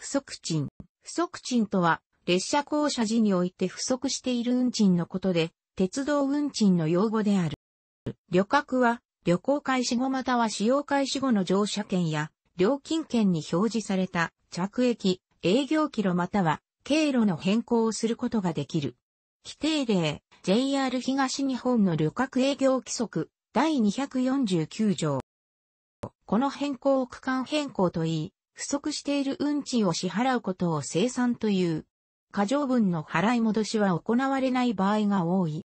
不足賃。不足賃とは、列車降車時において不足している運賃のことで、鉄道運賃の用語である。旅客は、旅行開始後または使用開始後の乗車券や、料金券に表示された着駅、営業キロまたは経路の変更をすることができる。規定例、JR 東日本の旅客営業規則第249条。この変更を区間変更といい、不足している運賃を支払うことを生産という。過剰分の払い戻しは行われない場合が多い。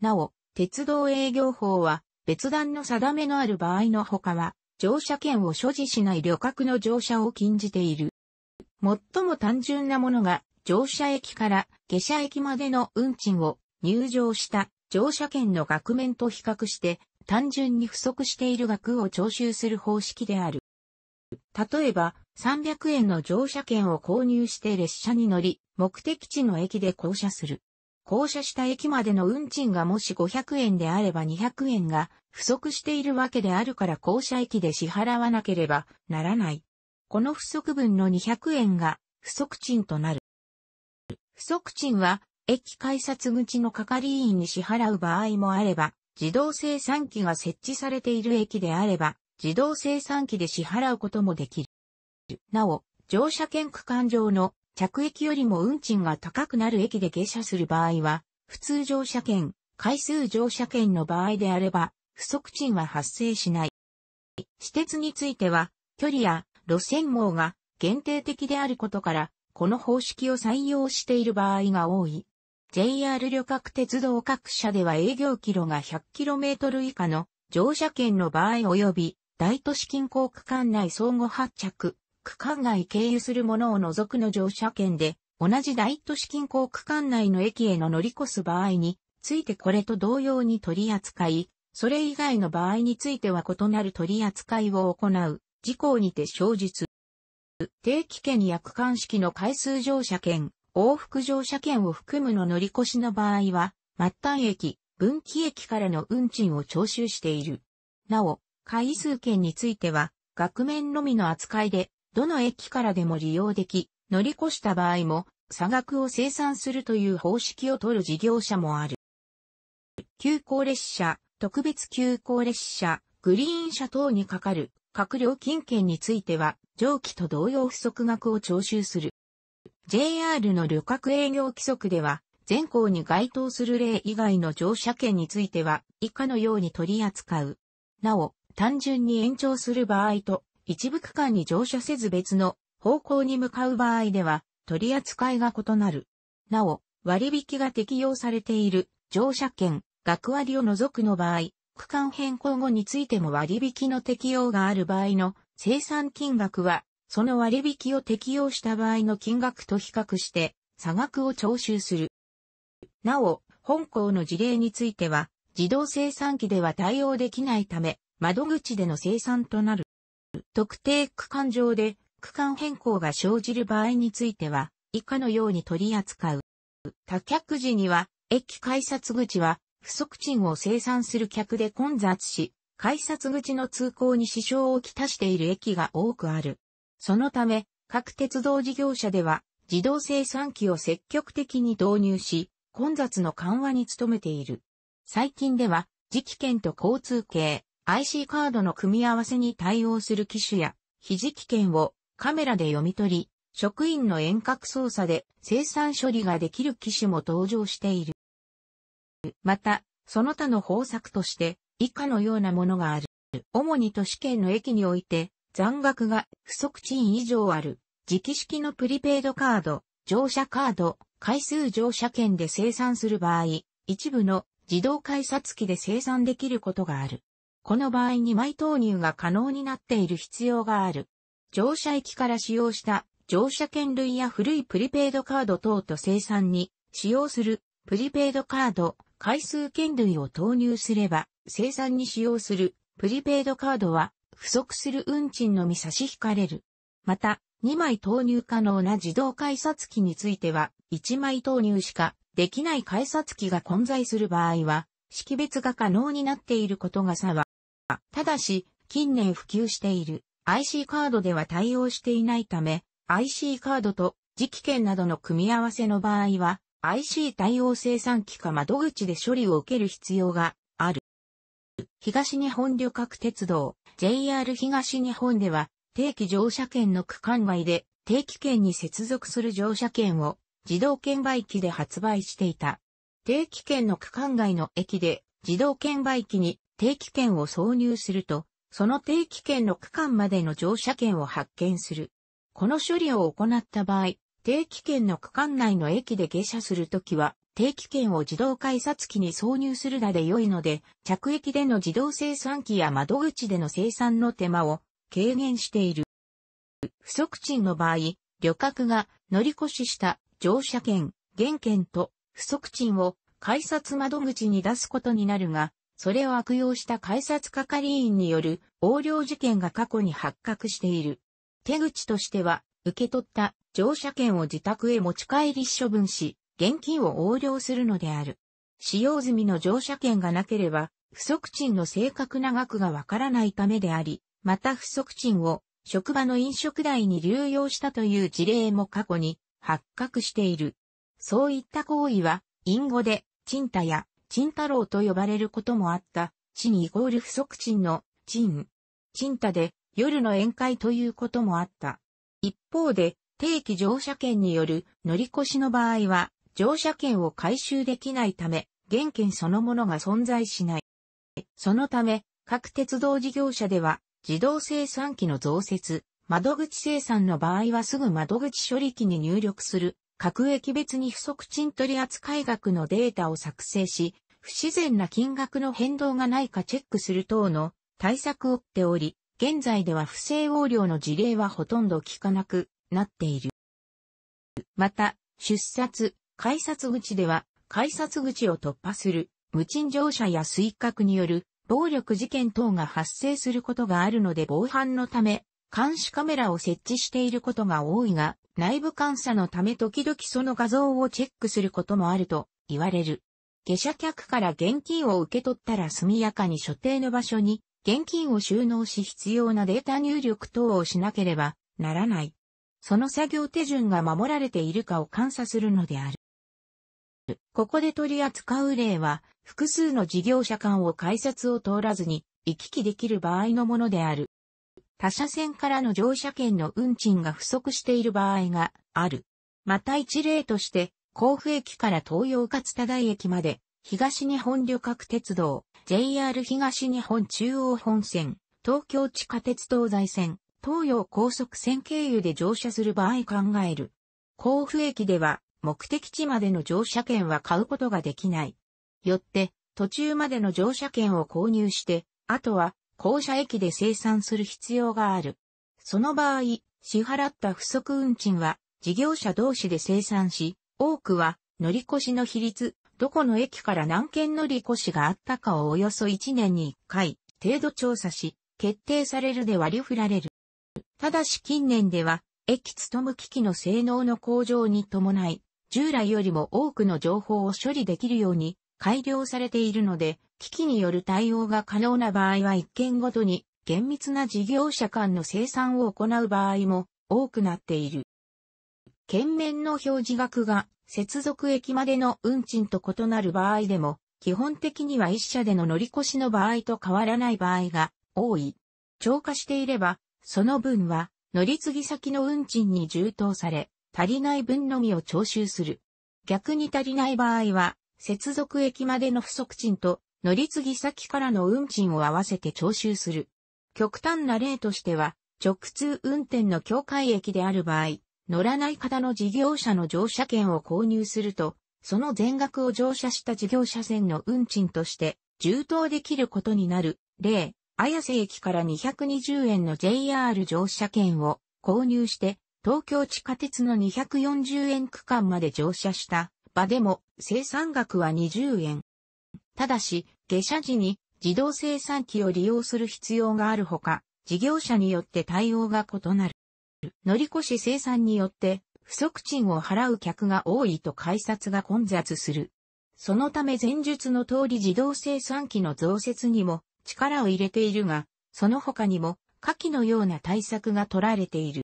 なお、鉄道営業法は別段の定めのある場合の他は、乗車券を所持しない旅客の乗車を禁じている。最も単純なものが、乗車駅から下車駅までの運賃を入場した乗車券の額面と比較して、単純に不足している額を徴収する方式である。例えば、300円の乗車券を購入して列車に乗り、目的地の駅で降車する。降車した駅までの運賃がもし500円であれば200円が不足しているわけであるから降車駅で支払わなければならない。この不足分の200円が不足賃となる。不足賃は駅改札口の係員に支払う場合もあれば、自動生産機が設置されている駅であれば、自動生産機で支払うこともできる。なお、乗車券区間上の着駅よりも運賃が高くなる駅で下車する場合は、普通乗車券、回数乗車券の場合であれば、不足賃は発生しない。私鉄については、距離や路線網が限定的であることから、この方式を採用している場合が多い。JR 旅客鉄道各社では営業キロが 100km 以下の乗車券の場合及び大都市近郊区間内相互発着、区間外経由するものを除くの乗車券で、同じ大都市近郊区間内の駅への乗り越す場合についてこれと同様に取り扱い、それ以外の場合については異なる取り扱いを行う、事項にて生実。定期券や区間式の回数乗車券、往復乗車券を含むの乗り越しの場合は、末端駅、分岐駅からの運賃を徴収している。なお、回数券については、額面のみの扱いで、どの駅からでも利用でき、乗り越した場合も、差額を生産するという方式を取る事業者もある。急行列車、特別急行列車、グリーン車等にかかる各料金券については、上記と同様不足額を徴収する。JR の旅客営業規則では、全校に該当する例以外の乗車券については、以下のように取り扱う。なお、単純に延長する場合と、一部区間に乗車せず別の方向に向かう場合では、取り扱いが異なる。なお、割引が適用されている乗車券、学割を除くの場合、区間変更後についても割引の適用がある場合の生産金額は、その割引を適用した場合の金額と比較して、差額を徴収する。なお、本校の事例については、自動生産機では対応できないため、窓口での生産となる。特定区間上で区間変更が生じる場合については、以下のように取り扱う。多客時には、駅改札口は不足賃を生産する客で混雑し、改札口の通行に支障をきたしている駅が多くある。そのため、各鉄道事業者では、自動生産機を積極的に導入し、混雑の緩和に努めている。最近では、磁気券と交通系、IC カードの組み合わせに対応する機種や、ひじき券をカメラで読み取り、職員の遠隔操作で生産処理ができる機種も登場している。また、その他の方策として、以下のようなものがある。主に都市圏の駅において、残額が不足賃以上ある、磁気式のプリペイドカード、乗車カード、回数乗車券で生産する場合、一部の自動改札機で生産できることがある。この場合に毎投入が可能になっている必要がある。乗車駅から使用した乗車券類や古いプリペイドカード等と生産に使用するプリペイドカード回数券類を投入すれば生産に使用するプリペイドカードは不足する運賃のみ差し引かれる。また、2枚投入可能な自動改札機については、1枚投入しかできない改札機が混在する場合は、識別が可能になっていることが差はただし、近年普及している IC カードでは対応していないため、IC カードと磁気券などの組み合わせの場合は、IC 対応生産機か窓口で処理を受ける必要がある。東日本旅客鉄道 JR 東日本では定期乗車券の区間外で定期券に接続する乗車券を自動券売機で発売していた。定期券の区間外の駅で自動券売機に定期券を挿入すると、その定期券の区間までの乗車券を発券する。この処理を行った場合、定期券の区間内の駅で下車するときは、定期券を自動改札機に挿入するだで良いので、着駅での自動生産機や窓口での生産の手間を軽減している。不足賃の場合、旅客が乗り越しした乗車券、現券と不足賃を改札窓口に出すことになるが、それを悪用した改札係員による横領事件が過去に発覚している。手口としては、受け取った乗車券を自宅へ持ち帰り処分し、現金を横領するのである。使用済みの乗車券がなければ、不足賃の正確な額がわからないためであり、また不足賃を職場の飲食代に流用したという事例も過去に発覚している。そういった行為は、隠語で、賃貸や陳太郎と呼ばれることもあった、地にイコール不足陳の、陳。陳太で、夜の宴会ということもあった。一方で、定期乗車券による乗り越しの場合は、乗車券を回収できないため、現券そのものが存在しない。そのため、各鉄道事業者では、自動生産機の増設、窓口生産の場合はすぐ窓口処理機に入力する各駅別に不足賃取扱額のデータを作成し、不自然な金額の変動がないかチェックする等の対策をっており、現在では不正横領の事例はほとんど聞かなくなっている。また、出札、改札口では、改札口を突破する、無賃乗車や水格による暴力事件等が発生することがあるので防犯のため、監視カメラを設置していることが多いが、内部監査のため時々その画像をチェックすることもあると言われる。下車客から現金を受け取ったら速やかに所定の場所に現金を収納し必要なデータ入力等をしなければならない。その作業手順が守られているかを監査するのである。ここで取り扱う例は、複数の事業者間を改札を通らずに行き来できる場合のものである。他社線からの乗車券の運賃が不足している場合がある。また一例として、甲府駅から東洋勝田台駅まで、東日本旅客鉄道、JR 東日本中央本線、東京地下鉄東西線、東洋高速線経由で乗車する場合考える。甲府駅では、目的地までの乗車券は買うことができない。よって、途中までの乗車券を購入して、あとは公社駅で生産する必要がある。その場合、支払った不足運賃は事業者同士で生産し、多くは乗り越しの比率、どこの駅から何件乗り越しがあったかをおよそ1年に1回程度調査し、決定されるで割り振られる。ただし近年では、駅勤む機器の性能の向上に伴い、従来よりも多くの情報を処理できるように改良されているので、機器による対応が可能な場合は一件ごとに厳密な事業者間の生産を行う場合も多くなっている。県面の表示額が接続駅までの運賃と異なる場合でも、基本的には一社での乗り越しの場合と変わらない場合が多い。超過していれば、その分は乗り継ぎ先の運賃に充当され、足りない分のみを徴収する。逆に足りない場合は、接続駅までの不足賃と乗り継ぎ先からの運賃を合わせて徴収する。極端な例としては、直通運転の境界駅である場合、乗らない方の事業者の乗車券を購入すると、その全額を乗車した事業者線の運賃として、充当できることになる。例、綾瀬駅から220円の JR 乗車券を購入して、東京地下鉄の240円区間まで乗車した場でも、生産額は20円。ただし、下車時に自動生産機を利用する必要があるほか、事業者によって対応が異なる。乗り越し生産によって不足賃を払う客が多いと改札が混雑する。そのため前述の通り自動生産機の増設にも力を入れているが、その他にも下記のような対策が取られている。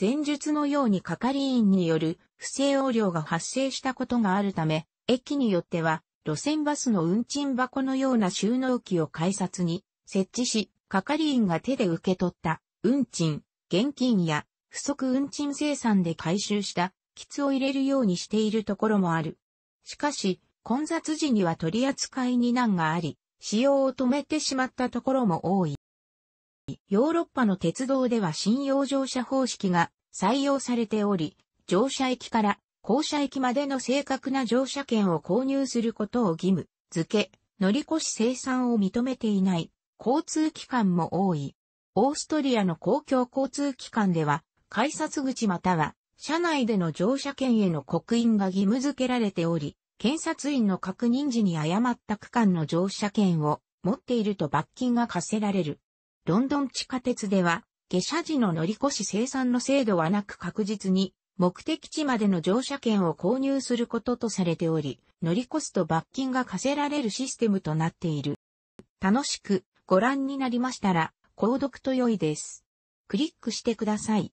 前述のように係員による不正横領が発生したことがあるため、駅によっては、路線バスの運賃箱のような収納機を改札に設置し、係員が手で受け取った、運賃、現金や、不足運賃生産で回収した、キツを入れるようにしているところもある。しかし、混雑時には取り扱いに難があり、使用を止めてしまったところも多い。ヨーロッパの鉄道では信用乗車方式が採用されており、乗車駅から降車駅までの正確な乗車券を購入することを義務付け、乗り越し生産を認めていない交通機関も多い。オーストリアの公共交通機関では、改札口または車内での乗車券への刻印が義務付けられており、検察員の確認時に誤った区間の乗車券を持っていると罰金が課せられる。ロンドン地下鉄では、下車時の乗り越し生産の制度はなく確実に目的地までの乗車券を購入することとされており、乗り越すと罰金が課せられるシステムとなっている。楽しくご覧になりましたら、購読と良いです。クリックしてください。